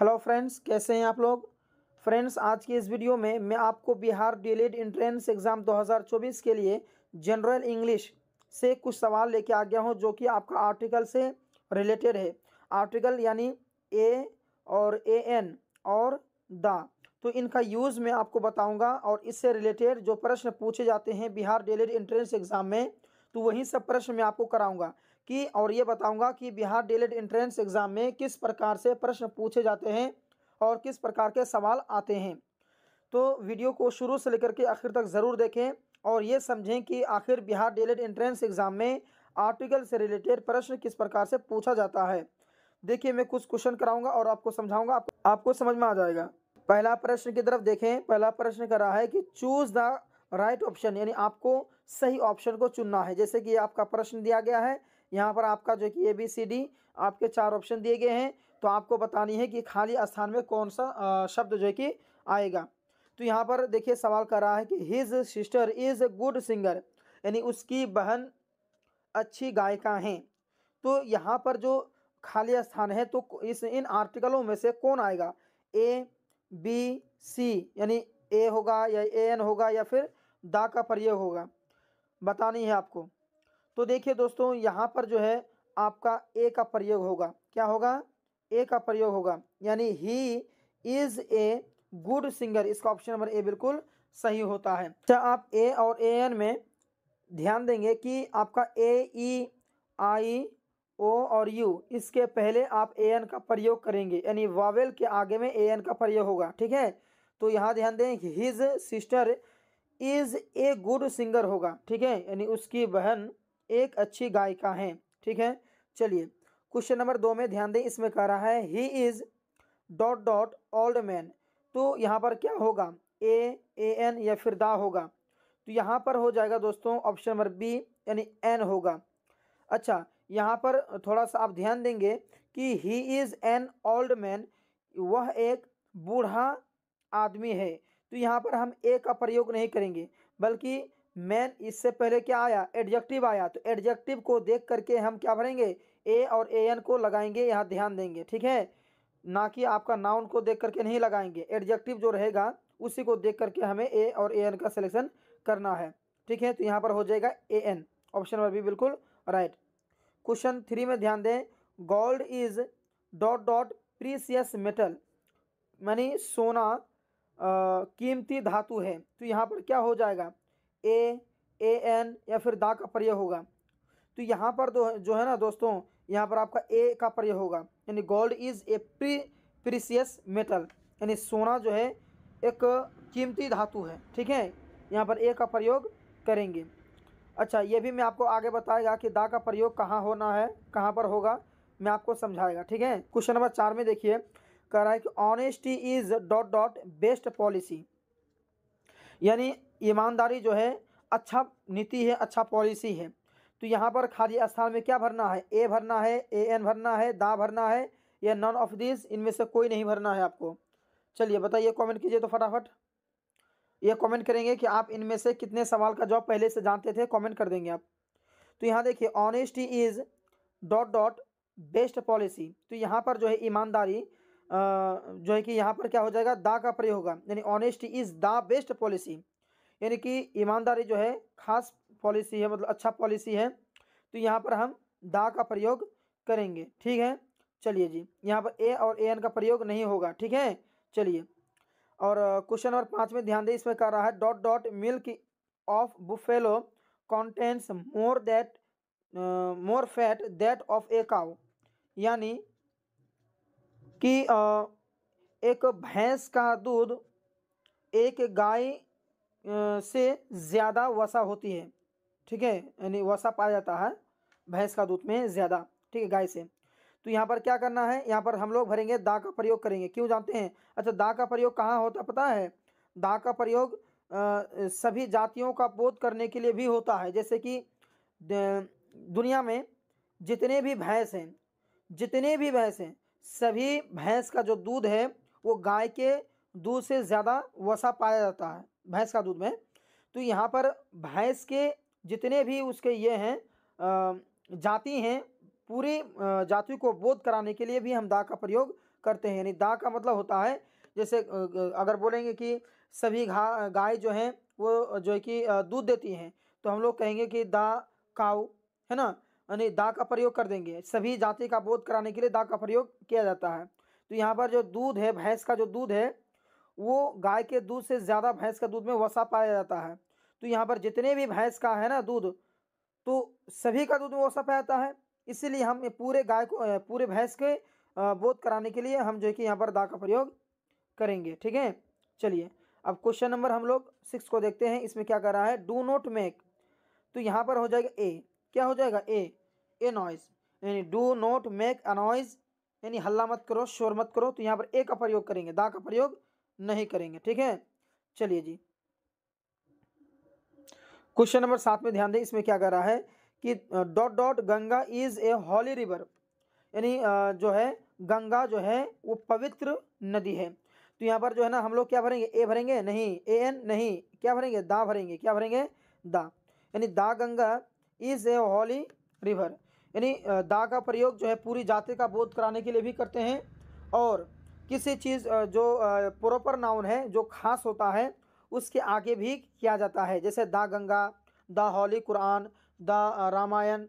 hello friends कैसे हैं आप लोग फ्रेंड्स आज की इस वीडियो में मैं आपको बिहार डीएलएड एंट्रेंस एग्ज़ाम 2024 के लिए जनरल इंग्लिश से कुछ सवाल लेके आ गया हूं जो कि आपका आर्टिकल से रिलेटेड है आर्टिकल यानी ए और ए एन और द तो इनका यूज़ मैं आपको बताऊंगा और इससे रिलेटेड जो प्रश्न पूछे जाते हैं बिहार डेलेड एंट्रेंस एग्ज़ाम में तो वहीं सब प्रश्न मैं आपको कराऊंगा कि और ये बताऊंगा कि बिहार डेलेड एंट्रेंस एग्ज़ाम में किस प्रकार से प्रश्न पूछे जाते हैं और किस प्रकार के सवाल आते हैं तो वीडियो को शुरू से लेकर के आखिर तक ज़रूर देखें और ये समझें कि आखिर बिहार डेलेड एंट्रेंस एग्ज़ाम में आर्टिकल से रिलेटेड प्रश्न किस प्रकार से पूछा जाता है देखिए मैं कुछ क्वेश्चन कराऊंगा और आपको समझाऊंगा आप, आपको समझ में आ जाएगा पहला प्रश्न की तरफ देखें पहला प्रश्न करा है कि चूज़ द राइट ऑप्शन यानी आपको सही ऑप्शन को चुनना है जैसे कि आपका प्रश्न दिया गया है यहाँ पर आपका जो कि ए बी सी डी आपके चार ऑप्शन दिए गए हैं तो आपको बतानी है कि खाली स्थान में कौन सा शब्द जो है कि आएगा तो यहाँ पर देखिए सवाल कर रहा है कि his sister is a good singer यानी उसकी बहन अच्छी गायिका हैं तो यहाँ पर जो खाली स्थान है तो इस इन आर्टिकलों में से कौन आएगा ए बी सी यानी ए होगा या ए एन होगा या फिर दा का प्रयोग होगा बतानी है आपको तो देखिए दोस्तों यहाँ पर जो है आपका ए का प्रयोग होगा क्या होगा ए का प्रयोग होगा यानी he is a good singer इसका ऑप्शन नंबर ए बिल्कुल सही होता है अच्छा आप ए और ए एन में ध्यान देंगे कि आपका ए ई आई ओ और यू इसके पहले आप ए एन का प्रयोग करेंगे यानी वावेल के आगे में ए एन का प्रयोग होगा ठीक है तो यहाँ ध्यान दें his sister is a good singer होगा ठीक है यानी उसकी बहन एक अच्छी गायिका है ठीक है चलिए क्वेश्चन नंबर दो में ध्यान दें इसमें कह रहा है he is dot dot old man तो यहाँ पर क्या होगा ए ए एन या फिर दा होगा तो यहाँ पर हो जाएगा दोस्तों ऑप्शन नंबर बी यानी एन होगा अच्छा यहाँ पर थोड़ा सा आप ध्यान देंगे कि he is an old man वह एक बूढ़ा आदमी है तो यहाँ पर हम ए का प्रयोग नहीं करेंगे बल्कि मैन इससे पहले क्या आया एडजेक्टिव आया तो एडजेक्टिव को देख करके हम क्या भरेंगे ए और ए एन को लगाएंगे यहाँ ध्यान देंगे ठीक है ना कि आपका नाउन को देख करके नहीं लगाएंगे एडजेक्टिव जो रहेगा उसी को देख करके हमें ए और ए एन का सिलेक्शन करना है ठीक है तो यहाँ पर हो जाएगा A an option number B बिल्कुल राइट क्वेश्चन थ्री में ध्यान दें gold is dot dot precious metal money सोना कीमती धातु है तो यहाँ पर क्या हो जाएगा ए ए एन या फिर दा का प्रयोग होगा तो यहाँ पर दो जो है ना दोस्तों यहाँ पर आपका ए का प्रयोग होगा यानी gold is a pre precious metal यानी सोना जो है एक कीमती धातु है ठीक है यहाँ पर ए का प्रयोग करेंगे अच्छा ये भी मैं आपको आगे बताएगा कि दा का प्रयोग कहाँ होना है कहाँ पर होगा मैं आपको समझाएगा ठीक है क्वेश्चन नंबर चार में देखिए कह रहा है कि honesty is dot dot best policy यानी ईमानदारी जो है अच्छा नीति है अच्छा पॉलिसी है तो यहाँ पर खाली स्थान में क्या भरना है ए भरना है ए एन भरना है दा भरना है या नॉन ऑफ दिस इनमें से कोई नहीं भरना है आपको चलिए बताइए कमेंट कीजिए तो फटाफट ये कमेंट करेंगे कि आप इनमें से कितने सवाल का जॉब पहले से जानते थे कमेंट कर देंगे आप तो यहाँ देखिए honesty is dot dot best policy तो यहाँ पर जो है ईमानदारी जो है कि यहाँ पर क्या हो जाएगा दा का प्रयोग होगा यानी honesty is the best policy यानी कि ईमानदारी जो है खास पॉलिसी है मतलब अच्छा पॉलिसी है तो यहाँ पर हम दा का प्रयोग करेंगे ठीक है चलिए जी यहाँ पर ए और ए एन का प्रयोग नहीं होगा ठीक है चलिए और क्वेश्चन नंबर पाँच में ध्यान दें इसमें कह रहा है dot dot milk of buffalo contents more that more fat that of a cow यानी कि एक भैंस का दूध एक गाय से ज़्यादा वसा होती है ठीक है यानी वसा पाया जाता है भैंस का दूध में ज़्यादा ठीक है गाय से तो यहाँ पर क्या करना है यहाँ पर हम लोग भरेंगे दा का प्रयोग करेंगे क्यों जानते हैं अच्छा दा का प्रयोग कहाँ होता पता है दा का प्रयोग सभी जातियों का बोध करने के लिए भी होता है जैसे कि दुनिया में जितने भी भैंस हैं जितने भी भैंस हैं सभी भैंस का जो दूध है वो गाय के दूध से ज़्यादा वसा पाया जाता है भैंस का दूध में तो यहाँ पर भैंस के जितने भी उसके ये हैं जाति हैं पूरी जाति को बोध कराने के लिए भी हम दा का प्रयोग करते हैं यानी दा का मतलब होता है जैसे अगर बोलेंगे कि सभी घा गाय जो हैं वो जो है कि दूध देती हैं तो हम लोग कहेंगे कि दा काऊ है ना यानी दा का प्रयोग कर देंगे सभी जाति का बोध कराने के लिए दा का प्रयोग किया जाता है तो यहाँ पर जो दूध है भैंस का जो दूध है वो गाय के दूध से ज़्यादा भैंस का दूध में वसा पाया जाता है तो यहाँ पर जितने भी भैंस का है ना दूध तो सभी का दूध में वसा पाया जाता है इसीलिए हम पूरे गाय को पूरे भैंस के बोध कराने के लिए हम जो है कि यहाँ पर दा का प्रयोग करेंगे ठीक है चलिए अब क्वेश्चन नंबर हम लोग सिक्स को देखते हैं इसमें क्या कर रहा है डू नोट मेक तो यहाँ पर हो जाएगा ए क्या हो जाएगा ए ए नॉइज़ यानी do not make a noise यानी हल्ला मत करो शोर मत करो तो यहाँ पर ए का प्रयोग करेंगे दा का प्रयोग नहीं करेंगे ठीक है चलिए जी क्वेश्चन नंबर सात में ध्यान दें इसमें क्या कह रहा है कि dot dot Ganga is a holy river यानी जो है गंगा जो है वो पवित्र नदी है तो यहाँ पर जो है ना हम लोग क्या भरेंगे ए भरेंगे नहीं ए एन नहीं क्या भरेंगे दा भरेंगे क्या भरेंगे दा यानी the Ganga is a holy river यानी दा का प्रयोग जो है पूरी जाति का बोध कराने के लिए भी करते हैं और किसी चीज़ जो प्रॉपर नाउन है जो खास होता है उसके आगे भी किया जाता है जैसे the Ganga the holy Quran the Ramayana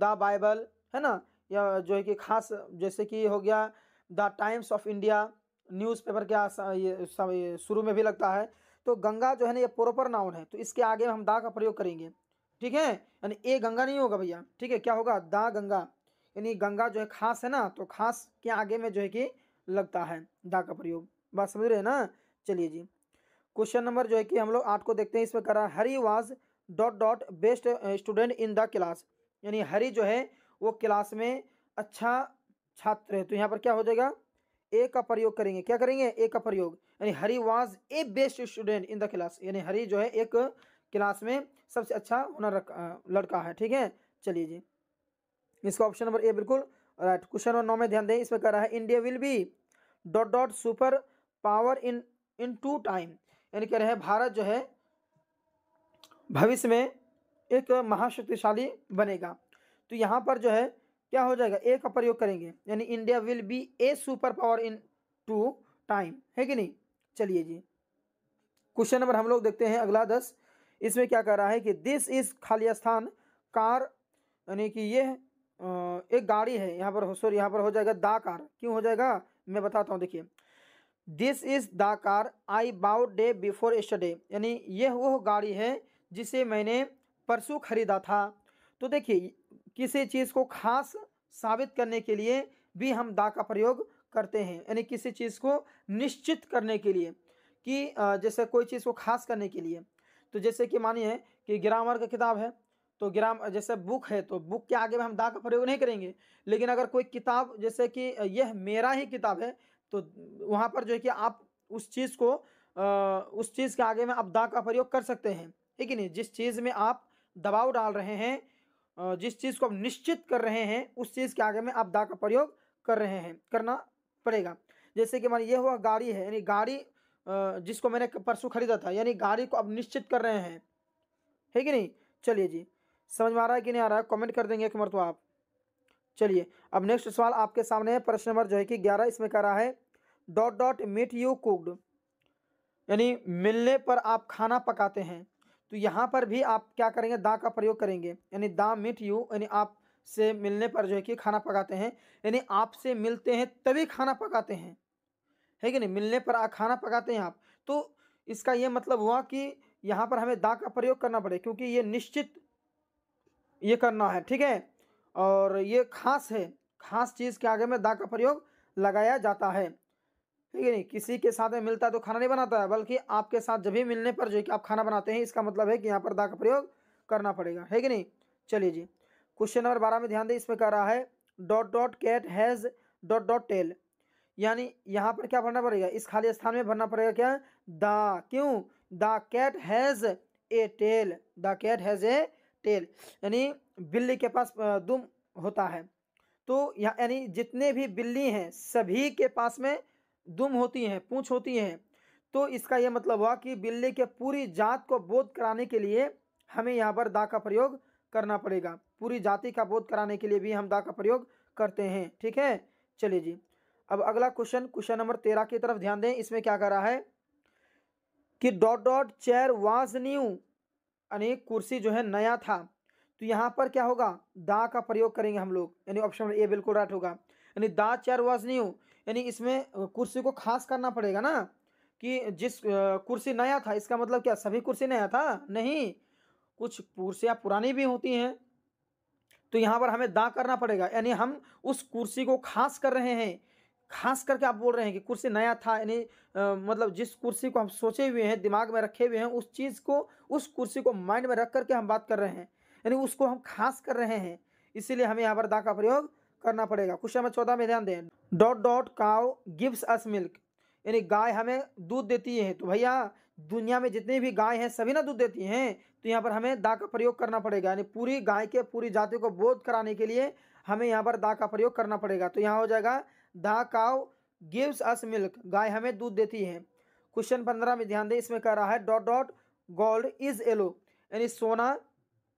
the Bible है ना या जो है कि खास जैसे कि हो गया the Times of India newspaper के शुरू में भी लगता है तो गंगा जो है ना ये प्रॉपर नाउन है तो इसके आगे हम दा का प्रयोग करेंगे ठीक है यानी ए गंगा नहीं होगा भैया ठीक है क्या होगा दा गंगा यानी गंगा जो है खास है ना तो खास के आगे में जो है कि लगता है दा का प्रयोग बात समझ रहे हैं ना चलिए जी क्वेश्चन नंबर जो है कि हम लोग आठ को देखते हैं इसमें करा Hari was dot dot best student in the class यानी हरी जो है वो क्लास में अच्छा छात्र है तो यहाँ पर क्या हो जाएगा ए का प्रयोग करेंगे क्या करेंगे ए का प्रयोग यानी Hari was a best student in the class यानी हरी जो है एक क्लास में सबसे अच्छा होना रख लड़का है ठीक है चलिए जी इसका ऑप्शन नंबर ए बिल्कुल राइट क्वेश्चन नंबर नौ में ध्यान दें इसमें कह रहा है India will be dot dot super power in in due time यानी कह रहे हैं भारत जो है भविष्य में एक महाशक्तिशाली बनेगा तो यहाँ पर जो है क्या हो जाएगा ए का प्रयोग करेंगे यानी India will be a super power in due time है कि नहीं चलिए जी क्वेश्चन नंबर हम लोग देखते हैं अगला दस इसमें क्या कह रहा है कि दिस इज़ खाली स्थान कार यानी कि ये एक गाड़ी है यहाँ पर सॉरी यहाँ पर हो जाएगा दा कार क्यों हो जाएगा मैं बताता हूँ देखिए this is the car I bought day before स्टडे यानी यह वो गाड़ी है जिसे मैंने परसों खरीदा था तो देखिए किसी चीज़ को खास साबित करने के लिए भी हम दा का प्रयोग करते हैं यानी किसी चीज़ को निश्चित करने के लिए कि जैसे कोई चीज़ को खास करने के लिए तो जैसे कि मानिए कि ग्रामर का किताब है तो ग्राम जैसे बुक है तो बुक के आगे में हम दा का प्रयोग नहीं करेंगे लेकिन अगर कोई किताब जैसे कि यह मेरा ही किताब है तो वहाँ पर जो है कि आप उस चीज़ को आ, उस चीज़ के आगे में आप दा का प्रयोग कर सकते हैं ठीक है नहीं जिस चीज़ में आप दबाव डाल रहे हैं जिस चीज़ को आप निश्चित कर रहे हैं उस चीज़ के आगे में आप दा का प्रयोग कर रहे हैं करना पड़ेगा जैसे कि हमारी ये हुआ गाड़ी है यानी गाड़ी जिसको मैंने परसों खरीदा था यानी गाड़ी को अब निश्चित कर रहे हैं है कि नहीं चलिए जी समझ में आ रहा है कि नहीं आ रहा है कमेंट कर देंगे एक मरतो आप चलिए अब नेक्स्ट सवाल आपके सामने है प्रश्न नंबर जो है कि ग्यारह इसमें कह रहा है dot dot meat you cooked यानी मिलने पर आप खाना पकाते हैं तो यहाँ पर भी आप क्या करेंगे दा का प्रयोग करेंगे यानी दा मीट यू यानी आप से मिलने पर जो है कि खाना पकाते हैं यानी आपसे मिलते हैं तभी खाना पकाते हैं है कि नहीं मिलने पर खाना पकाते हैं आप तो इसका ये मतलब हुआ कि यहाँ पर हमें दा का प्रयोग करना पड़े क्योंकि ये निश्चित ये करना है ठीक है और ये खास है खास चीज़ के आगे में दा का प्रयोग लगाया जाता है ठीक है नहीं किसी के साथ में मिलता है तो खाना नहीं बनाता है बल्कि आपके साथ जब भी मिलने पर जो है कि आप खाना बनाते हैं इसका मतलब है कि यहाँ पर दा का प्रयोग करना पड़ेगा है कि नहीं चलिए जी क्वेश्चन नंबर बारह में ध्यान दें इसमें कह रहा है dot dot cat has dot dot tail यानी यहाँ पर क्या भरना पड़ेगा इस खाली स्थान में भरना पड़ेगा क्या द क्यों the cat has a tail the cat has a tail यानी बिल्ली के पास दुम होता है तो यानी जितने भी बिल्ली हैं सभी के पास में दुम होती हैं पूँछ होती हैं तो इसका यह मतलब हुआ कि बिल्ली के पूरी जात को बोध कराने के लिए हमें यहाँ पर दा का प्रयोग करना पड़ेगा पूरी जाति का बोध कराने के लिए भी हम दा का प्रयोग करते हैं ठीक है चलिए जी अब अगला क्वेश्चन क्वेश्चन नंबर तेरह की तरफ ध्यान दें इसमें क्या कर रहा है कि dot dot chair was new यानी कुर्सी जो है नया था तो यहाँ पर क्या होगा दा का प्रयोग करेंगे हम लोग यानी ऑप्शन ए बिल्कुल राइट होगा यानी दा चेयर वाज न्यू यानी इसमें कुर्सी को खास करना पड़ेगा ना कि जिस कुर्सी नया था इसका मतलब क्या सभी कुर्सी नया था नहीं कुछ कुर्सियाँ पुरानी भी होती हैं तो यहाँ पर हमें दा करना पड़ेगा यानी हम उस कुर्सी को खास कर रहे हैं खास करके आप बोल रहे हैं कि कुर्सी नया था यानी मतलब जिस कुर्सी को हम सोचे हुए हैं दिमाग में रखे हुए हैं उस चीज़ को उस कुर्सी को माइंड में रख करके हम बात कर रहे हैं यानी उसको हम खास कर रहे हैं इसीलिए हमें यहाँ पर दा का प्रयोग करना पड़ेगा क्वेश्चन नंबर चौदह में ध्यान दें dot dot cow gives us milk यानी गाय हमें दूध देती है तो भैया दुनिया में जितनी भी गाय हैं सभी ना दूध देती हैं तो यहाँ पर हमें दा का प्रयोग करना पड़ेगा यानी पूरी गाय के पूरी जाति को बोध कराने के लिए हमें यहाँ पर दा का प्रयोग करना पड़ेगा तो यहाँ हो जाएगा द काव गिव्स अस मिल्क गाय हमें दूध देती है क्वेश्चन पंद्रह में ध्यान दें इसमें कह रहा है dot dot gold is yellow यानी सोना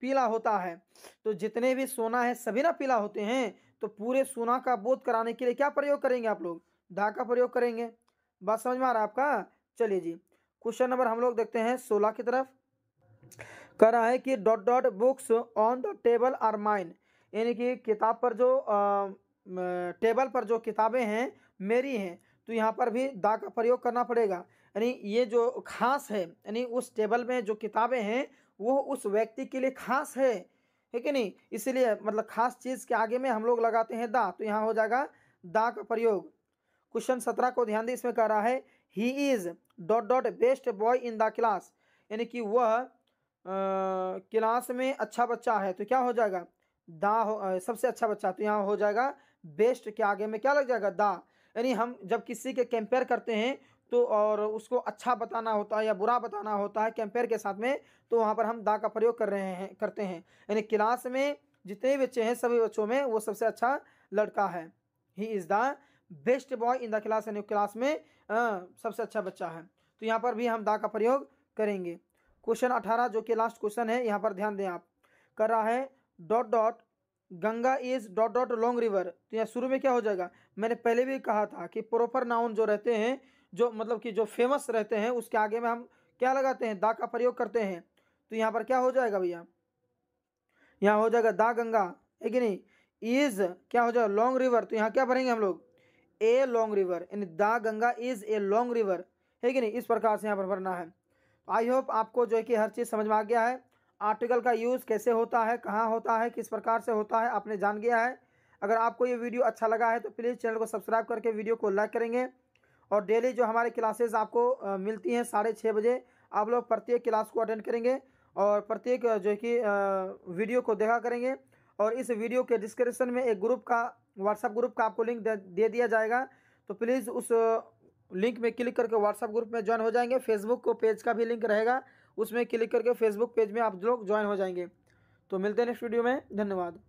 पीला होता है तो जितने भी सोना है सभी ना पीला होते हैं तो पूरे सोना का बोध कराने के लिए क्या प्रयोग करेंगे आप लोग धा का प्रयोग करेंगे बात समझ में आ रहा है आपका चलिए जी क्वेश्चन नंबर हम लोग देखते हैं सोलह की तरफ कह रहा है कि dot dot books on the table are mine यानी कि किताब पर जो आ, टेबल पर जो किताबें हैं मेरी हैं तो यहाँ पर भी दा का प्रयोग करना पड़ेगा यानी ये जो खास है यानी उस टेबल में जो किताबें हैं वो उस व्यक्ति के लिए खास है है कि नहीं इसीलिए मतलब खास चीज़ के आगे में हम लोग लगाते हैं दा तो यहाँ हो जाएगा दा का प्रयोग क्वेश्चन सत्रह को ध्यान दें इसमें कह रहा है he is dot dot best boy in the class यानी कि वह क्लास में अच्छा बच्चा है तो क्या हो जाएगा दा हो सबसे अच्छा बच्चा तो यहाँ हो जाएगा बेस्ट के आगे में क्या लग जाएगा दा यानी हम जब किसी के कंपेयर करते हैं तो और उसको अच्छा बताना होता है या बुरा बताना होता है कंपेयर के साथ में तो वहाँ पर हम दा का प्रयोग कर रहे हैं करते हैं यानी क्लास में जितने बच्चे हैं सभी बच्चों में वो सबसे अच्छा लड़का है he is the best boy in the class यानी क्लास में आ, सबसे अच्छा बच्चा है तो यहाँ पर भी हम दा का प्रयोग करेंगे क्वेश्चन अठारह जो कि लास्ट क्वेश्चन है यहाँ पर ध्यान दें आप कर रहा है dot dot Ganga is dot dot long river तो यहाँ शुरू में क्या हो जाएगा मैंने पहले भी कहा था कि प्रोपर नाउन जो रहते हैं जो मतलब कि जो फेमस रहते हैं उसके आगे में हम क्या लगाते हैं दा का प्रयोग करते हैं तो यहाँ पर क्या हो जाएगा भैया यहाँ हो जाएगा दा गंगा है कि नहीं इज क्या हो जाएगा लॉन्ग रिवर तो यहाँ क्या भरेंगे हम लोग ए लॉन्ग रिवर यानी the Ganga is a long river है कि नहीं इस प्रकार से यहाँ पर भरना है आई होप आपको जो है कि हर चीज़ समझ में आ गया है आर्टिकल का यूज़ कैसे होता है कहाँ होता है किस प्रकार से होता है आपने जान गया है अगर आपको ये वीडियो अच्छा लगा है तो प्लीज़ चैनल को सब्सक्राइब करके वीडियो को लाइक करेंगे और डेली जो हमारे क्लासेस आपको मिलती हैं साढ़े छः बजे आप लोग प्रत्येक क्लास को अटेंड करेंगे और प्रत्येक जो कि वीडियो को देखा करेंगे और इस वीडियो के डिस्क्रिप्शन में एक ग्रुप का व्हाट्सअप ग्रुप का आपको लिंक दे दिया जाएगा तो प्लीज़ उस लिंक में क्लिक करके व्हाट्सअप ग्रुप में ज्वाइन हो जाएंगे फेसबुक को पेज का भी लिंक रहेगा उसमें क्लिक करके फेसबुक पेज में आप लोग ज्वाइन हो जाएंगे तो मिलते हैं नेक्स्ट वीडियो में धन्यवाद